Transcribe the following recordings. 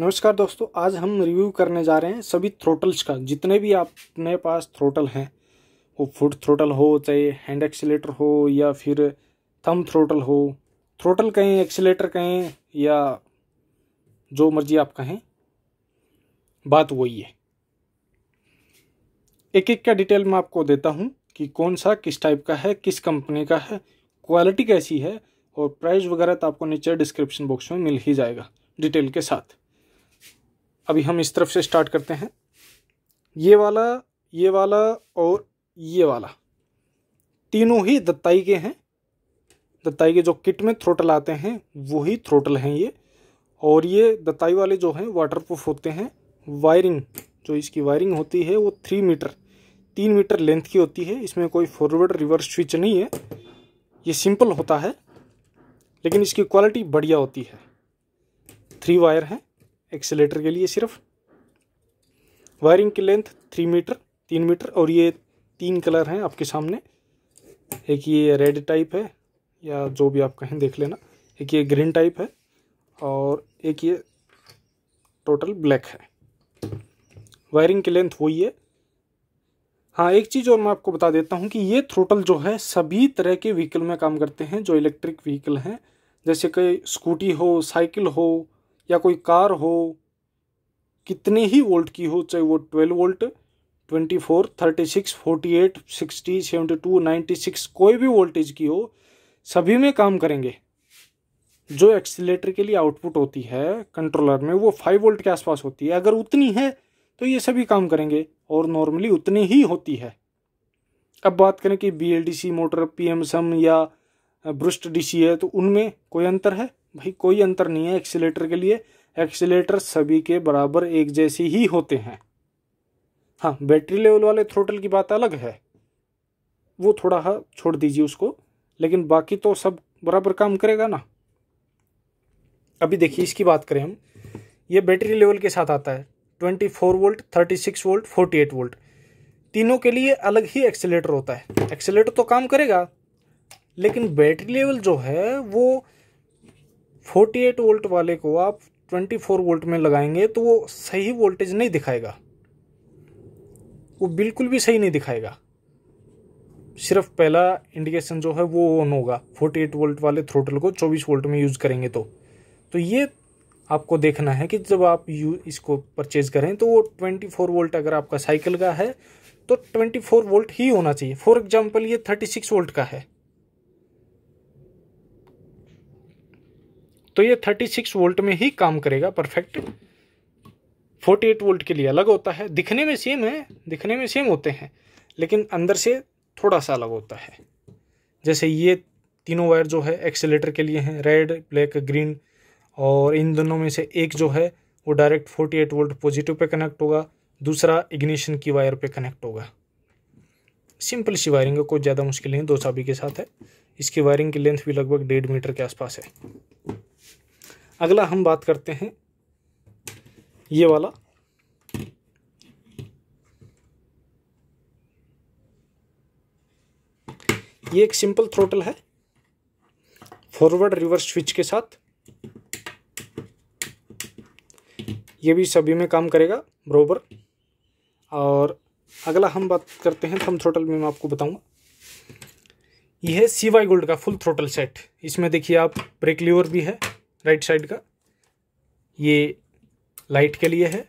नमस्कार दोस्तों आज हम रिव्यू करने जा रहे हैं सभी थ्रोटल्स का जितने भी आपने पास थ्रोटल हैं वो फुट थ्रोटल हो चाहे हैंड एक्सीटर हो या फिर थम थ्रोटल हो थ्रोटल कहें एक्सीटर कहें या जो मर्जी आप कहें बात वही है एक एक का डिटेल मैं आपको देता हूँ कि कौन सा किस टाइप का है किस कंपनी का है क्वालिटी कैसी है और प्राइस वगैरह तो आपको नीचे डिस्क्रिप्शन बॉक्स में मिल ही जाएगा डिटेल के साथ अभी हम इस तरफ से स्टार्ट करते हैं ये वाला ये वाला और ये वाला तीनों ही दत्ताई के हैं दत्ताई के जो किट में थ्रोटल आते हैं वो ही थ्रोटल हैं ये और ये दत्ताई वाले जो हैं वाटरप्रूफ होते हैं वायरिंग जो इसकी वायरिंग होती है वो थ्री मीटर तीन मीटर लेंथ की होती है इसमें कोई फॉरवर्ड रिवर्स स्विच नहीं है ये सिंपल होता है लेकिन इसकी क्वालिटी बढ़िया होती है थ्री वायर हैं एक्सेलेटर के लिए सिर्फ वायरिंग की लेंथ थ्री मीटर तीन मीटर और ये तीन कलर हैं आपके सामने एक ये रेड टाइप है या जो भी आप कहें देख लेना एक ये ग्रीन टाइप है और एक ये टोटल ब्लैक है वायरिंग की लेंथ वही है हाँ एक चीज़ और मैं आपको बता देता हूँ कि ये थ्रोटल जो है सभी तरह के व्हीकल में काम करते हैं जो इलेक्ट्रिक व्हीकल हैं जैसे कि स्कूटी हो साइकिल हो या कोई कार हो कितने ही वोल्ट की हो चाहे वो twelve volt twenty four thirty six forty eight sixty seventy two ninety six कोई भी वोल्टेज की हो सभी में काम करेंगे जो एक्सीटर के लिए आउटपुट होती है कंट्रोलर में वो फाइव वोल्ट के आसपास होती है अगर उतनी है तो ये सभी काम करेंगे और नॉर्मली उतनी ही होती है अब बात करें कि बी मोटर पी या ब्रुस्ट डी है तो उनमें कोई अंतर है भाई कोई अंतर नहीं है एक्सीटर के लिए एक्सीटर सभी के बराबर एक जैसे ही होते हैं हाँ बैटरी लेवल वाले थ्रोटल की बात अलग है वो थोड़ा हाँ छोड़ दीजिए उसको लेकिन बाकी तो सब बराबर काम करेगा ना अभी देखिए इसकी बात करें हम ये बैटरी लेवल के साथ आता है twenty four volt thirty six volt forty eight volt तीनों के लिए अलग ही एक्सीटर होता है एक्सीटर तो काम करेगा लेकिन बैटरी लेवल जो है वो फोर्टी एट वोल्ट वाले को आप ट्वेंटी फोर वोल्ट में लगाएंगे तो वो सही वोल्टेज नहीं दिखाएगा वो बिल्कुल भी सही नहीं दिखाएगा सिर्फ पहला इंडिकेशन जो है वो ऑन होगा फोर्टी एट वोल्ट वाले थ्रोटल को चौबीस वोल्ट में यूज़ करेंगे तो तो ये आपको देखना है कि जब आप यू इसको परचेज करें तो वो ट्वेंटी फोर वोल्ट अगर आपका साइकिल का है तो ट्वेंटी फोर वोल्ट ही होना चाहिए फॉर एग्जाम्पल ये थर्टी सिक्स वोल्ट का है तो ये 36 वोल्ट में ही काम करेगा परफेक्ट 48 वोल्ट के लिए अलग होता है दिखने में सेम है दिखने में सेम होते हैं लेकिन अंदर से थोड़ा सा अलग होता है जैसे ये तीनों वायर जो है एक्सेलेटर के लिए हैं रेड ब्लैक ग्रीन और इन दोनों में से एक जो है वो डायरेक्ट 48 वोल्ट पॉजिटिव पे कनेक्ट होगा दूसरा इग्निशन की वायर पे कनेक्ट होगा सिंपल सी वायरिंग है कोई ज़्यादा मुश्किल नहीं दो चाबी के साथ है इसकी वायरिंग की लेंथ भी लगभग डेढ़ मीटर के आसपास है अगला हम बात करते हैं ये वाला ये एक सिंपल थ्रोटल है फॉरवर्ड रिवर्स स्विच के साथ ये भी सभी में काम करेगा बरोबर और अगला हम बात करते हैं थम थ्रोटल में मैं आपको बताऊंगा यह है सीवाई गोल्ड का फुल थ्रोटल सेट इसमें देखिए आप ब्रेक लीवर भी है राइट साइड का ये लाइट के लिए है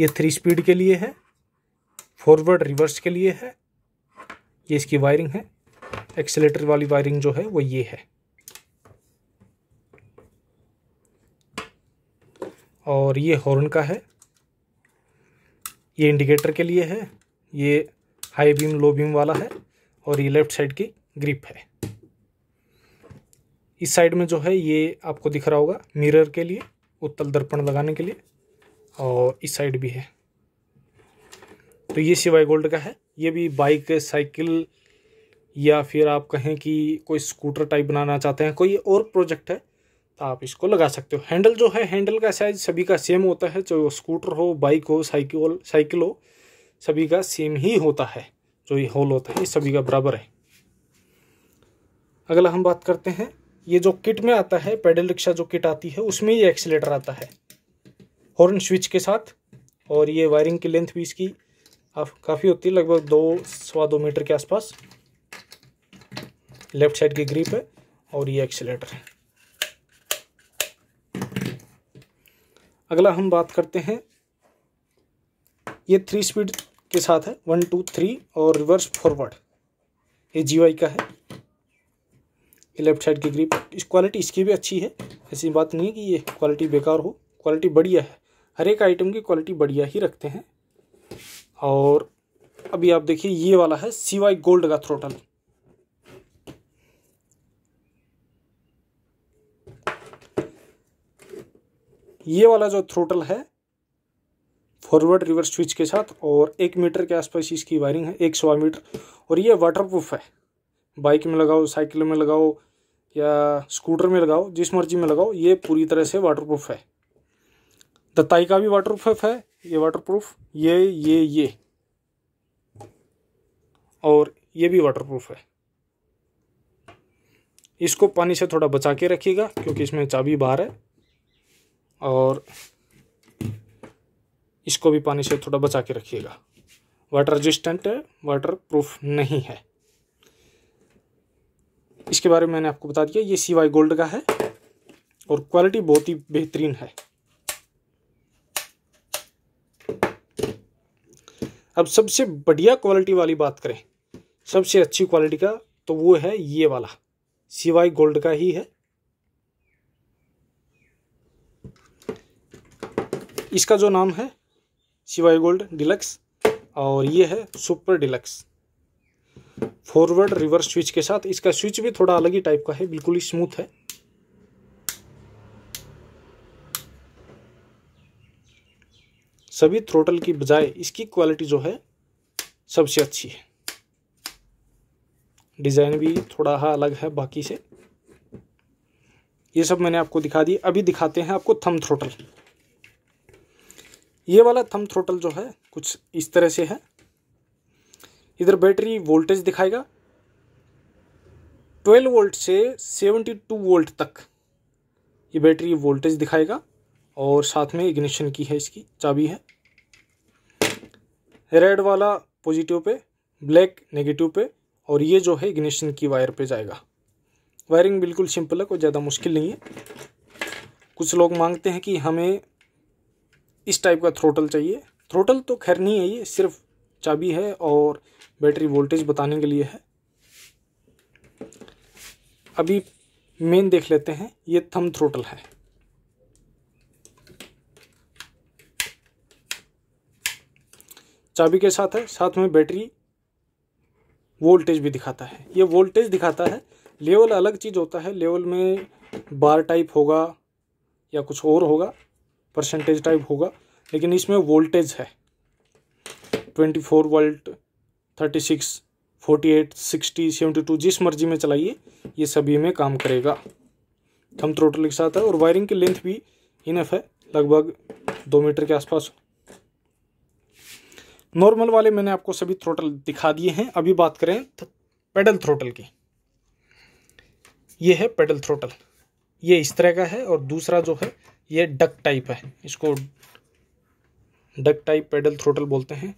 ये थ्री स्पीड के लिए है फॉरवर्ड रिवर्स के लिए है ये इसकी वायरिंग है एक्सेलेटर वाली वायरिंग जो है वो ये है और ये हॉर्न का है ये इंडिकेटर के लिए है ये हाई बीम लो बीम वाला है और ये लेफ्ट साइड की ग्रिप है इस साइड में जो है ये आपको दिख रहा होगा मिरर के लिए उत्तल दर्पण लगाने के लिए और इस साइड भी है तो ये सिवाय गोल्ड का है ये भी बाइक साइकिल या फिर आप कहें कि कोई स्कूटर टाइप बनाना चाहते हैं कोई और प्रोजेक्ट है तो आप इसको लगा सकते हो हैंडल जो है हैंडल का साइज सभी का सेम होता है चाहे वो स्कूटर हो बाइक हो साइकिल साइकिल हो सभी का सेम ही होता है जो ये होल होता है ये सभी का बराबर है अगला हम बात करते हैं ये जो किट में आता है पेडल रिक्शा जो किट आती है उसमें ये एक्सीटर आता है हॉर्न स्विच के साथ और ये वायरिंग की लेंथ भी इसकी काफ़ी होती है लगभग दो सवा दो मीटर के आसपास लेफ्ट साइड की ग्रिप है और ये एक्सीटर है अगला हम बात करते हैं ये थ्री स्पीड के साथ है वन टू थ्री और रिवर्स फॉरवर्ड ये जीवाई का है लेफ्ट साइड की ग्रिप इस क्वालिटी इसकी भी अच्छी है ऐसी बात नहीं कि ये क्वालिटी बेकार हो क्वालिटी बढ़िया है हर एक आइटम की क्वालिटी बढ़िया ही रखते हैं और अभी आप देखिए ये वाला है सीवाई गोल्ड का थ्रोटल ये वाला जो थ्रोटल है फॉरवर्ड रिवर्स स्विच के साथ और एक मीटर के आसपास इसकी वायरिंग है एक सवा मीटर और ये वाटरप्रूफ है बाइक में लगाओ साइकिल में लगाओ या स्कूटर में लगाओ जिस मर्जी में लगाओ ये पूरी तरह से वाटरप्रूफ है दत्ताई का भी वाटरप्रूफ है ये वाटरप्रूफ ये ये ये और ये भी वाटरप्रूफ है इसको पानी से थोड़ा बचा के रखिएगा क्योंकि इसमें चाबी बाहर है और इसको भी पानी से थोड़ा बचा के रखिएगा वाटर रेजिस्टेंट है वाटर प्रूफ नहीं है इसके बारे में मैंने आपको बता दिया ये सीवाई गोल्ड का है और क्वालिटी बहुत ही बेहतरीन है अब सबसे बढ़िया क्वालिटी वाली बात करें सबसे अच्छी क्वालिटी का तो वो है ये वाला सीवाई गोल्ड का ही है इसका जो नाम है सीवाई गोल्ड डिलक्स और ये है super deluxe forward reverse switch के साथ इसका स्विच भी थोड़ा अलग ही टाइप का है बिल्कुल ही स्मूथ है सभी थ्रोटल की बजाय इसकी क्वालिटी जो है सबसे अच्छी है डिज़ाइन भी थोड़ा हा अलग है बाकी से ये सब मैंने आपको दिखा दी अभी दिखाते हैं आपको थम थ्रोटल ये वाला थम थ्रोटल जो है कुछ इस तरह से है इधर बैटरी वोल्टेज दिखाएगा 12 वोल्ट से 72 वोल्ट तक ये बैटरी वोल्टेज दिखाएगा और साथ में इग्निशन की है इसकी चाबी है रेड वाला पॉजिटिव पे ब्लैक नेगेटिव पे और ये जो है इग्निशन की वायर पे जाएगा वायरिंग बिल्कुल सिंपल है कोई ज़्यादा मुश्किल नहीं है कुछ लोग मांगते हैं कि हमें इस टाइप का थ्रोटल चाहिए थ्रोटल तो खैर नहीं है ये सिर्फ चाबी है और बैटरी वोल्टेज बताने के लिए है अभी मेन देख लेते हैं ये थम थ्रोटल है चाबी के साथ है साथ में बैटरी वोल्टेज भी दिखाता है ये वोल्टेज दिखाता है लेवल अलग चीज़ होता है लेवल में बार टाइप होगा या कुछ और होगा परसेंटेज टाइप होगा लेकिन इसमें वोल्टेज है 24 volt thirty six forty eight sixty seventy two जिस मर्जी में चलाइए ये सभी में काम करेगा थम थ्रोटल के साथ है और वायरिंग की लेंथ भी इनफ है लगभग दो मीटर के आसपास नॉर्मल वाले मैंने आपको सभी थ्रोटल दिखा दिए हैं अभी बात करें पेडल थ्रोटल की ये है पेडल थ्रोटल ये इस तरह का है और दूसरा जो है ये डक टाइप है इसको डक टाइप पेडल थ्रोटल बोलते हैं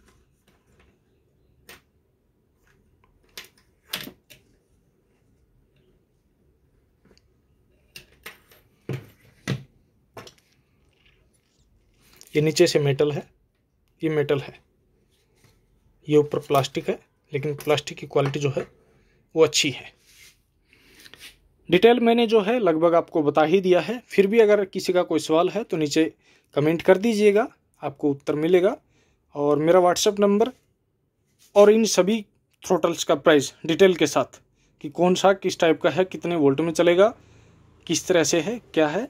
ये नीचे से मेटल है ये मेटल है ये ऊपर प्लास्टिक है लेकिन प्लास्टिक की क्वालिटी जो है वो अच्छी है डिटेल मैंने जो है लगभग आपको बता ही दिया है फिर भी अगर किसी का कोई सवाल है तो नीचे कमेंट कर दीजिएगा आपको उत्तर मिलेगा और मेरा व्हाट्सएप नंबर और इन सभी थ्रोटल्स का प्राइस डिटेल के साथ कि कौन सा किस टाइप का है कितने वोल्ट में चलेगा किस तरह से है क्या है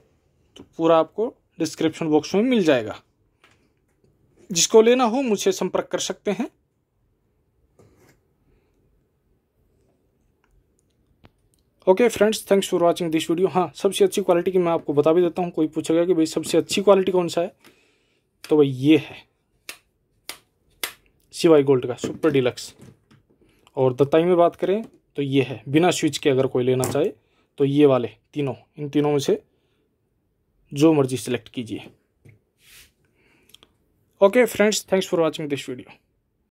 तो पूरा आपको डिस्क्रिप्शन बॉक्स में मिल जाएगा जिसको लेना हो मुझसे संपर्क कर सकते हैं okay friends thanks for watching this video हाँ सबसे अच्छी क्वालिटी की मैं आपको बता भी देता हूँ कोई पूछेगा कि भाई सबसे अच्छी क्वालिटी कौन सा है तो भाई ये है सिवाई गोल्ड का सुपर डिलक्स और दत्ताई में बात करें तो ये है बिना स्विच के अगर कोई लेना चाहे तो ये वाले तीनों इन तीनों में से जो मर्जी सेलेक्ट कीजिए Okay friends, thanks for watching this video.